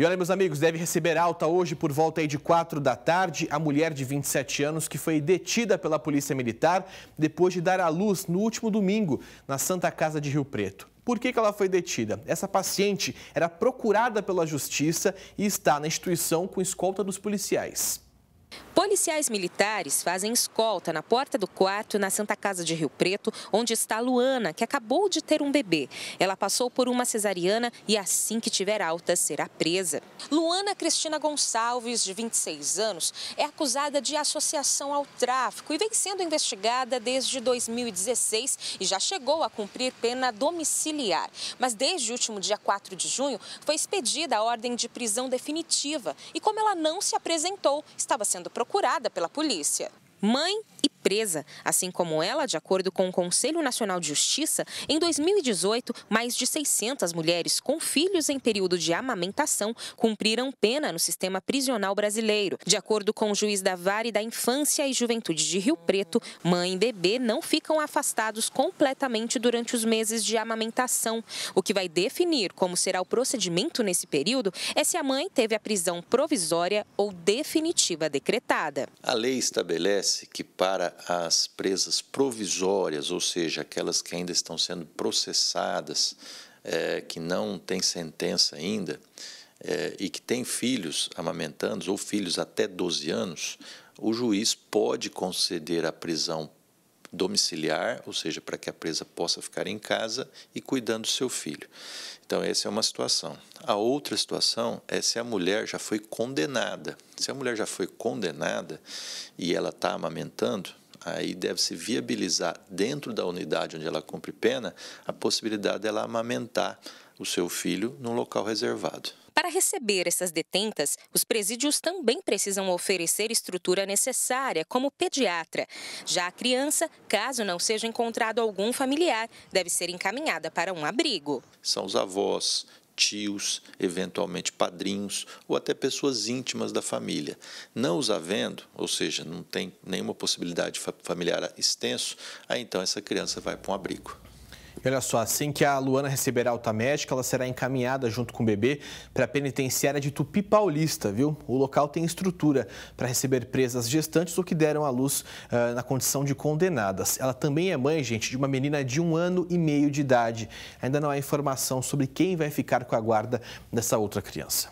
E olha, meus amigos, deve receber alta hoje por volta de 4 da tarde a mulher de 27 anos que foi detida pela Polícia Militar depois de dar à luz no último domingo na Santa Casa de Rio Preto. Por que, que ela foi detida? Essa paciente era procurada pela Justiça e está na instituição com escolta dos policiais. Policiais militares fazem escolta na porta do quarto na Santa Casa de Rio Preto, onde está Luana, que acabou de ter um bebê. Ela passou por uma cesariana e assim que tiver alta será presa. Luana Cristina Gonçalves, de 26 anos, é acusada de associação ao tráfico e vem sendo investigada desde 2016 e já chegou a cumprir pena domiciliar. Mas desde o último dia 4 de junho foi expedida a ordem de prisão definitiva e como ela não se apresentou, estava sendo sendo procurada pela polícia. Mãe e presa. Assim como ela, de acordo com o Conselho Nacional de Justiça, em 2018, mais de 600 mulheres com filhos em período de amamentação cumpriram pena no sistema prisional brasileiro. De acordo com o juiz da Vare da Infância e Juventude de Rio Preto, mãe e bebê não ficam afastados completamente durante os meses de amamentação. O que vai definir como será o procedimento nesse período é se a mãe teve a prisão provisória ou definitiva decretada. A lei estabelece que para as presas provisórias, ou seja, aquelas que ainda estão sendo processadas, é, que não têm sentença ainda é, e que têm filhos amamentados ou filhos até 12 anos, o juiz pode conceder a prisão domiciliar, ou seja, para que a presa possa ficar em casa e cuidando do seu filho. Então, essa é uma situação. A outra situação é se a mulher já foi condenada. Se a mulher já foi condenada e ela está amamentando, aí deve-se viabilizar dentro da unidade onde ela cumpre pena a possibilidade dela amamentar o seu filho num local reservado. Para receber essas detentas, os presídios também precisam oferecer estrutura necessária, como pediatra. Já a criança, caso não seja encontrado algum familiar, deve ser encaminhada para um abrigo. São os avós, tios, eventualmente padrinhos ou até pessoas íntimas da família. Não os havendo, ou seja, não tem nenhuma possibilidade familiar extenso, aí então essa criança vai para um abrigo. Olha só, assim que a Luana receber alta médica, ela será encaminhada junto com o bebê para a penitenciária de Tupi Paulista, viu? O local tem estrutura para receber presas gestantes ou que deram à luz uh, na condição de condenadas. Ela também é mãe, gente, de uma menina de um ano e meio de idade. Ainda não há informação sobre quem vai ficar com a guarda dessa outra criança.